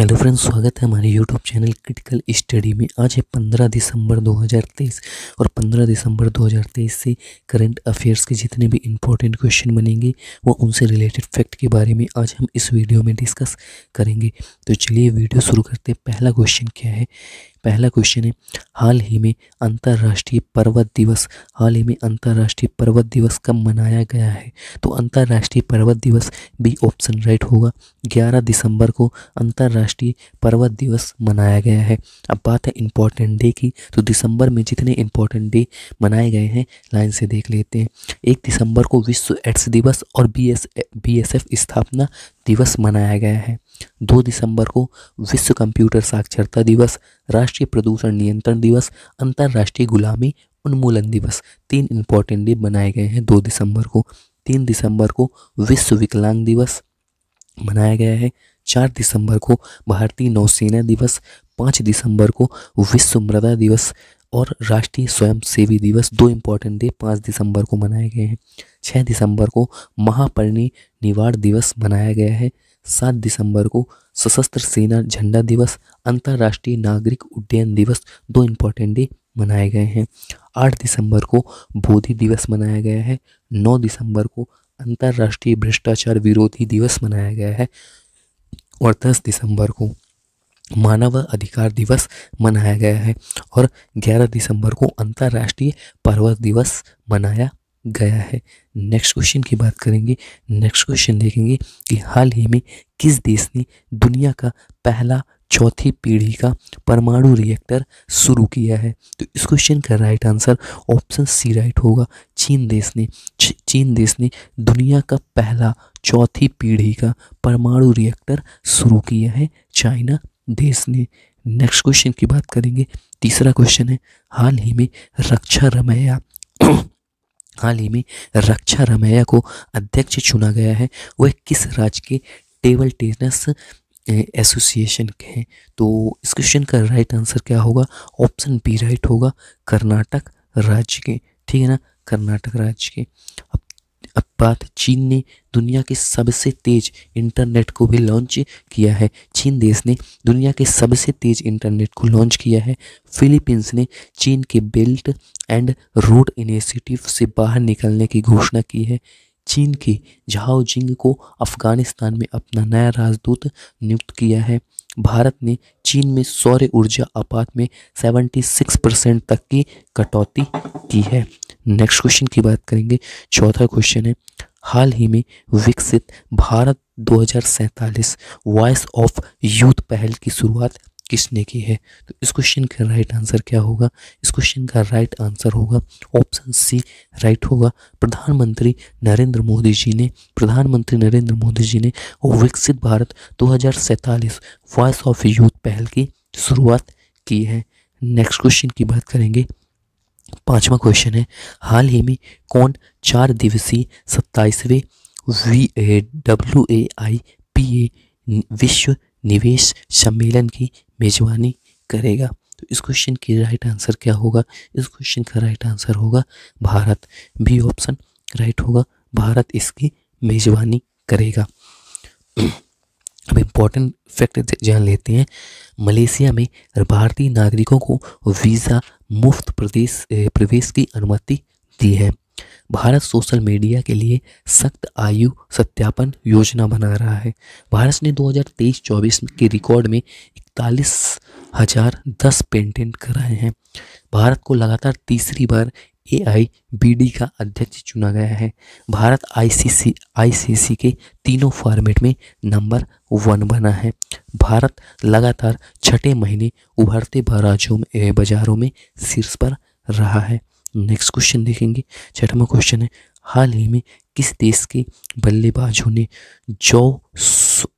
hello friends स्वागत है हमारे यूट्यूब चैनल क्रिटिकल स्टडी में आज है 15 दिसंबर 2023 और 15 दिसंबर 2023 से करंट अफेयर्स के जितने भी इम्पोर्टेंट क्वेश्चन बनेंगे वो उनसे रिलेटेड फैक्ट के बारे में आज हम इस वीडियो में डिस्कस करेंगे तो चलिए वीडियो शुरू करते हैं पहला क्वेश्चन क्या है पहला क्वेश्चन है हाल ही में अंतर्राष्ट्रीय पर्वत दिवस हाल ही में अंतर्राष्ट्रीय पर्वत दिवस कब मनाया गया है तो अंतर्राष्ट्रीय पर्वत दिवस बी ऑप्शन राइट होगा 11 दिसंबर को अंतर्राष्ट्रीय पर्वत दिवस मनाया गया है अब बात है इम्पोर्टेंट डे की तो दिसंबर में जितने इम्पोर्टेंट डे मनाए गए हैं लाइन से देख लेते हैं एक दिसंबर को विश्व एड्स दिवस और B S B S F स्थापना दिवस मनाया गया है दो दिसंबर को विश्व कंप्यूटर साक्षरता दिवस राष्ट्रीय प्रदूषण नियंत्रण दिवस अंतर्राष्ट्रीय गुलामी उन्मूलन दिवस तीन इंपॉर्टेंट डे बनाए गए हैं दो दिसंबर को तीन दिसंबर को विश्व विकलांग दिवस मनाया गया है चार दिसंबर को भारतीय नौसेना दिवस पाँच दिसंबर को विश्व मृदा दिवस और राष्ट्रीय स्वयंसेवी दिवस दो इम्पॉर्टेंट डे पाँच दिसंबर को मनाए गए हैं छः दिसंबर को महापर्णी निवाड़ दिवस मनाया गया है सात दिसंबर को सशस्त्र सेना झंडा दिवस अंतर्राष्ट्रीय नागरिक उड्डयन दिवस दो इंपॉर्टेंट डे मनाए गए हैं आठ दिसंबर को बोधि दिवस मनाया गया है नौ दिसंबर को अंतर्राष्ट्रीय भ्रष्टाचार विरोधी दिवस मनाया गया है और दस दिसंबर को मानव अधिकार दिवस मनाया गया है और 11 दिसंबर को अंतर्राष्ट्रीय पर्वत दिवस मनाया गया है नेक्स्ट क्वेश्चन की बात करेंगे नेक्स्ट क्वेश्चन देखेंगे कि हाल ही में किस देश ने दुनिया का पहला चौथी पीढ़ी का परमाणु रिएक्टर शुरू किया है तो इस क्वेश्चन का right answer option C right होगा चीन देश ने चीन देश ने दुनिया का पहला चौथी पीढ़ी का परमाणु रिएक्टर शुरू किया है चाइना देश ने नेक्स्ट क्वेश्चन की बात करेंगे तीसरा क्वेश्चन है हाल ही में रक्षा रमैया हाल ही में रक्षा रमैया को अध्यक्ष चुना गया है वह किस राज्य के टेबल टेनिस एसोसिएशन के हैं तो इस क्वेश्चन का राइट आंसर क्या होगा ऑप्शन बी राइट होगा कर्नाटक राज्य के ठीक है ना कर्नाटक राज्य के अपात चीन ने दुनिया के सबसे तेज इंटरनेट को भी लॉन्च किया है चीन देश ने दुनिया के सबसे तेज इंटरनेट को लॉन्च किया है फिलीपींस ने चीन के बेल्ट एंड रोड इनिशिएटिव से बाहर निकलने की घोषणा की है चीन के झाओ जिंग को अफगानिस्तान में अपना नया राजदूत नियुक्त किया है भारत ने चीन में सौर ऊर्जा आपात में 76 परसेंट तक की कटौती की है नेक्स्ट क्वेश्चन की बात करेंगे चौथा क्वेश्चन है हाल ही में विकसित भारत दो वॉइस ऑफ यूथ पहल की शुरुआत किसने की है तो इस क्वेश्चन का राइट आंसर क्या होगा इस क्वेश्चन का राइट आंसर होगा ऑप्शन सी राइट होगा प्रधानमंत्री नरेंद्र मोदी जी ने प्रधानमंत्री नरेंद्र मोदी जी ने विकसित भारत दो वॉइस ऑफ यूथ पहल की शुरुआत की है नेक्स्ट क्वेश्चन की बात करेंगे पांचवा क्वेश्चन है हाल ही में कौन चार दिवसीय सत्ताईसवें V A W A I P A विश्व निवेश सम्मेलन की मेजबानी करेगा तो इस क्वेश्चन की राइट आंसर क्या होगा इस क्वेश्चन का राइट आंसर होगा भारत बी ऑप्शन राइट होगा भारत इसकी मेजबानी करेगा अब इम्पोर्टेंट फैक्ट जान लेते हैं मलेशिया में भारतीय नागरिकों को वीज़ा मुफ्त प्रदेश प्रवेश की अनुमति दी है भारत सोशल मीडिया के लिए सख्त आयु सत्यापन योजना बना रहा है भारत ने 2023-24 के रिकॉर्ड में इकतालीस हजार दस पेंटेंट कराए हैं भारत को लगातार तीसरी बार एआईबीडी का अध्यक्ष चुना गया है भारत आईसीसी आईसीसी के तीनों फॉर्मेट में नंबर वन बना है भारत लगातार छठे महीने उभरते राज्यों में बाजारों में शीर्ष पर रहा है नेक्स्ट क्वेश्चन देखेंगे छठवा क्वेश्चन है हाल ही में किस देश के बल्लेबाजों ने जो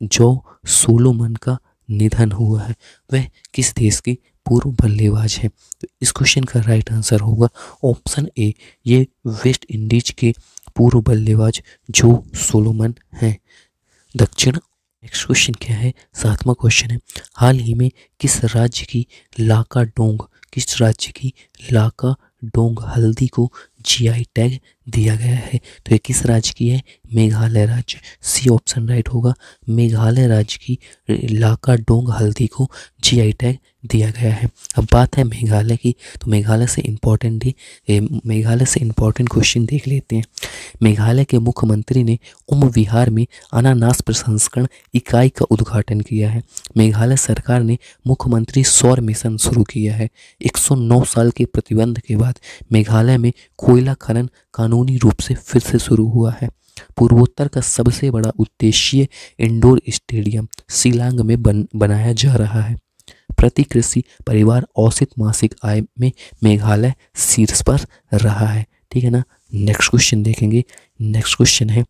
जो सोलोमन का निधन हुआ है वह किस देश की पूर्व बल्लेबाज है तो इस क्वेश्चन का राइट आंसर होगा ऑप्शन ए ये वेस्ट इंडीज के पूर्व बल्लेबाज जो सोलोमन हैं दक्षिण नेक्स्ट क्वेश्चन क्या है सातवां क्वेश्चन है हाल ही में किस राज्य की लाका डोंग किस राज्य की लाका डोंग हल्दी को जीआई टैग दिया गया है तो ये किस राज्य की है मेघालय राज्य सी ऑप्शन राइट होगा मेघालय राज्य की लाका डोंग हल्दी को जीआई टैग दिया गया है अब बात है मेघालय की तो मेघालय से इम्पोर्टेंट ही मेघालय से इम्पोर्टेंट क्वेश्चन देख लेते हैं मेघालय के मुख्यमंत्री ने उम विहार में अनानास प्रसंस्करण इकाई का उद्घाटन किया है मेघालय सरकार ने मुख्यमंत्री सौर मिशन शुरू किया है 109 साल के प्रतिबंध के बाद मेघालय में कोयला खनन कानूनी रूप से फिर से शुरू हुआ है पूर्वोत्तर का सबसे बड़ा उद्देश्य इंडोर स्टेडियम शिलांग में बन बनाया जा रहा है प्रति कृषि परिवार औसत मासिक आय में मेघालय शीर्ष पर रहा है ठीक है ना नेक्स्ट क्वेश्चन देखेंगे नेक्स्ट क्वेश्चन है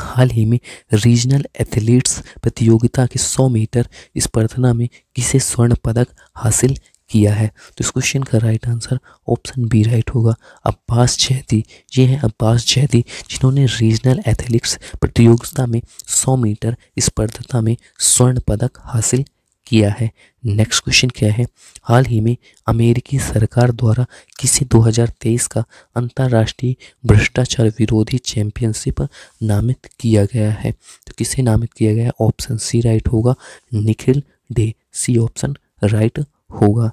हाल ही में रीजनल एथलीट्स प्रतियोगिता के 100 मीटर स्पर्धना में किसे स्वर्ण पदक हासिल किया है तो इस क्वेश्चन का right answer option B right होगा अब्बास जैदी ये हैं अब्बास जैदी जिन्होंने रीजनल एथलीट्स प्रतियोगिता में 100 मीटर स्पर्धता में स्वर्ण पदक हासिल किया है नेक्स्ट क्वेश्चन क्या है हाल ही में अमेरिकी सरकार द्वारा किसी 2023 का अंतर्राष्ट्रीय भ्रष्टाचार विरोधी चैंपियनशिप नामित किया गया है तो किसे नामित किया गया है ऑप्शन सी राइट होगा Nikhil De C option right होगा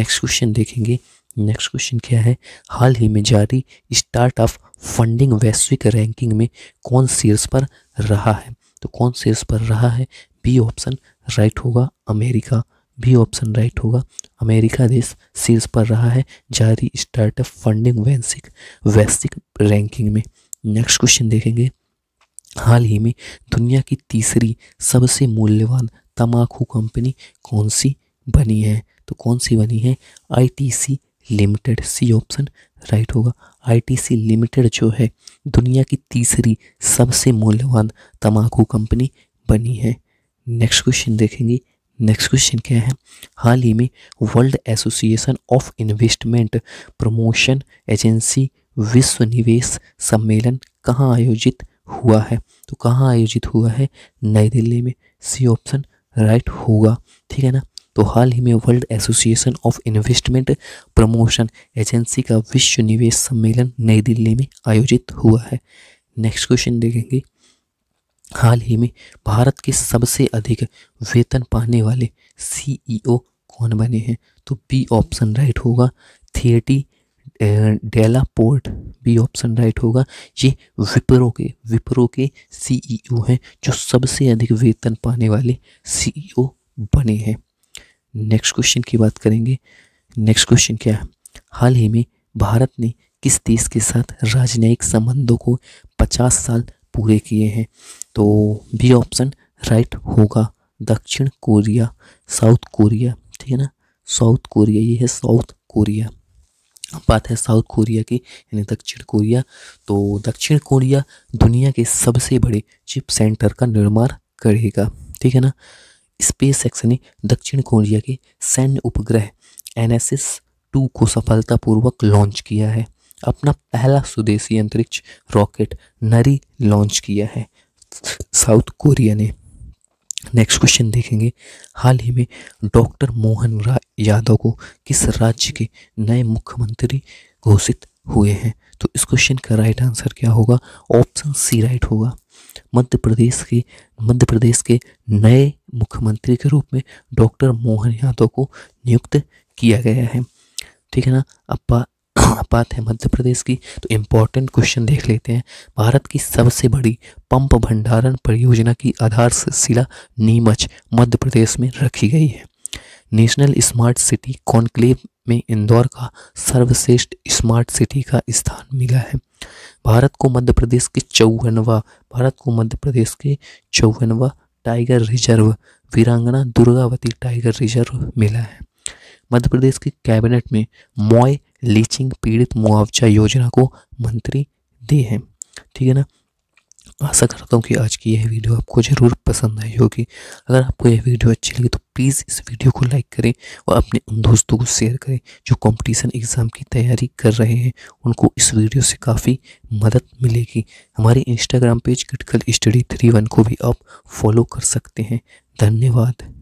नेक्स्ट क्वेश्चन देखेंगे नेक्स्ट क्वेश्चन क्या है हाल ही में जारी स्टार्टअप फंडिंग वैश्विक रैंकिंग में कौन शीर्ष पर रहा है तो कौन शीर्ष पर रहा है बी ऑप्शन राइट होगा अमेरिका भी ऑप्शन राइट होगा अमेरिका देश शीर्ष पर रहा है जारी स्टार्टअप फंडिंग वैश्विक वैश्विक रैंकिंग में नेक्स्ट क्वेश्चन देखेंगे हाल ही में दुनिया की तीसरी सबसे मूल्यवान तंबाकू कंपनी कौन सी बनी है तो कौन सी बनी है ITC limited C option right होगा आईटीसी लिमिटेड जो है दुनिया की तीसरी सबसे मूल्यवान तंबाकू कंपनी बनी है नेक्स्ट क्वेश्चन देखेंगे नेक्स्ट क्वेश्चन क्या है हाल ही में world association of investment promotion agency विश्व निवेश सम्मेलन कहाँ आयोजित हुआ है तो कहाँ आयोजित हुआ है नई दिल्ली में सी ऑप्शन राइट होगा ठीक है ना तो हाल ही में world association of investment promotion agency का विश्व निवेश सम्मेलन नई दिल्ली में आयोजित हुआ है नेक्स्ट क्वेश्चन देखेंगे हाल ही में भारत के सबसे अधिक वेतन पाने वाले सीईओ e कौन बने हैं तो बी ऑप्शन राइट होगा Thierry Delaporte B option right होगा ये विप्रो के विप्रो के सीईओ e हैं जो सबसे अधिक वेतन पाने वाले सीईओ e बने हैं नेक्स्ट क्वेश्चन की बात करेंगे नेक्स्ट क्वेश्चन क्या है हाल ही में भारत ने किस देश के साथ राजनयिक संबंधों को 50 साल पूरे किए हैं तो बी ऑप्शन राइट होगा दक्षिण कोरिया साउथ कोरिया ठीक है ना साउथ कोरिया ये है साउथ कोरिया अब बात है साउथ कोरिया की यानी दक्षिण कोरिया तो दक्षिण कोरिया दुनिया के सबसे बड़े चिप सेंटर का निर्माण करेगा ठीक है ना स्पेस एक्स ने दक्षिण कोरिया के सैन्य उपग्रह एनएसएस टू को सफलतापूर्वक लॉन्च किया है अपना पहला स्वदेशी अंतरिक्ष रॉकेट नरी लॉन्च किया है साउथ कोरिया ने नेक्स्ट क्वेश्चन देखेंगे हाल ही में डॉक्टर मोहन यादव को किस राज्य के नए मुख्यमंत्री घोषित हुए हैं तो इस क्वेश्चन का राइट आंसर क्या होगा ऑप्शन सी राइट होगा मध्य प्रदेश के मध्य प्रदेश के नए मुख्यमंत्री के रूप में डॉक्टर मोहन यादव को नियुक्त किया गया है ठीक है ना अब बात है मध्य प्रदेश की तो इम्पोर्टेंट क्वेश्चन देख लेते हैं भारत की सबसे बड़ी पंप भंडारण परियोजना की आधारशिला नीमच मध्य प्रदेश में रखी गई है नेशनल स्मार्ट सिटी कॉन्क्लेव में इंदौर का सर्वश्रेष्ठ स्मार्ट सिटी का स्थान मिला है भारत को मध्य प्रदेश के चौवनवा भारत को मध्य प्रदेश के चौवनवा टाइगर रिजर्व वीरांगना दुर्गावती टाइगर रिजर्व मिला है मध्य प्रदेश के कैबिनेट में मॉय लीचिंग पीड़ित मुआवजा योजना को मंत्री दे है ठीक है ना आशा करता हूँ कि आज की यह वीडियो आपको ज़रूर पसंद आई होगी अगर आपको यह वीडियो अच्छी लगी तो प्लीज़ इस वीडियो को लाइक करें और अपने उन दोस्तों को शेयर करें जो कंपटीशन एग्ज़ाम की तैयारी कर रहे हैं उनको इस वीडियो से काफ़ी मदद मिलेगी हमारे Instagram page critical study three one को भी आप फॉलो कर सकते हैं धन्यवाद